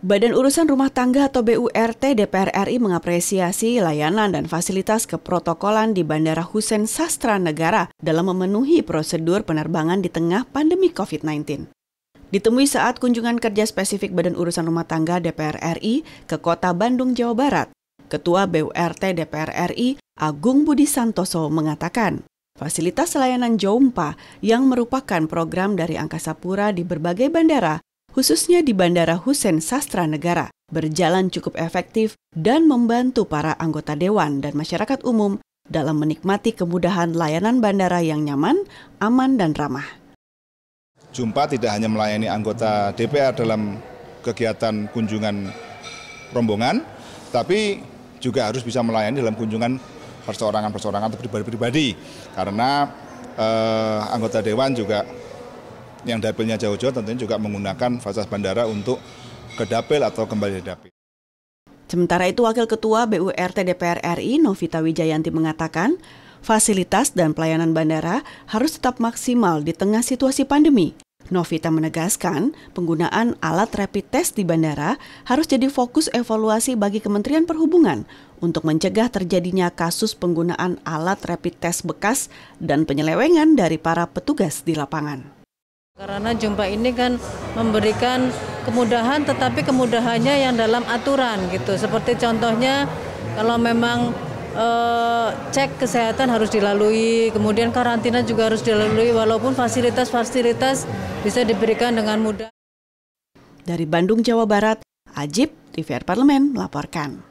Badan Urusan Rumah Tangga atau BURT DPR RI mengapresiasi layanan dan fasilitas keprotokolan di Bandara Hussein Sastra Negara dalam memenuhi prosedur penerbangan di tengah pandemi COVID-19. Ditemui saat kunjungan kerja spesifik Badan Urusan Rumah Tangga DPR RI ke kota Bandung, Jawa Barat, Ketua BURT DPR RI Agung Budi Santoso mengatakan, fasilitas layanan Jompa yang merupakan program dari Angkasa Pura di berbagai bandara khususnya di Bandara Hussein Sastra Negara, berjalan cukup efektif dan membantu para anggota dewan dan masyarakat umum dalam menikmati kemudahan layanan bandara yang nyaman, aman, dan ramah. Jumpa tidak hanya melayani anggota DPR dalam kegiatan kunjungan rombongan, tapi juga harus bisa melayani dalam kunjungan perseorangan-perseorangan atau pribadi-pribadi, karena eh, anggota dewan juga yang dapilnya jauh-jauh tentunya juga menggunakan fasilitas bandara untuk ke dapil atau kembali ke dapil. Sementara itu, Wakil Ketua BURT DPR RI Novita Wijayanti mengatakan, fasilitas dan pelayanan bandara harus tetap maksimal di tengah situasi pandemi. Novita menegaskan, penggunaan alat rapid test di bandara harus jadi fokus evaluasi bagi Kementerian Perhubungan untuk mencegah terjadinya kasus penggunaan alat rapid test bekas dan penyelewengan dari para petugas di lapangan. Karena jumpa ini kan memberikan kemudahan tetapi kemudahannya yang dalam aturan gitu. Seperti contohnya kalau memang e, cek kesehatan harus dilalui, kemudian karantina juga harus dilalui walaupun fasilitas-fasilitas bisa diberikan dengan mudah. Dari Bandung, Jawa Barat, Ajib, TVR Parlemen melaporkan.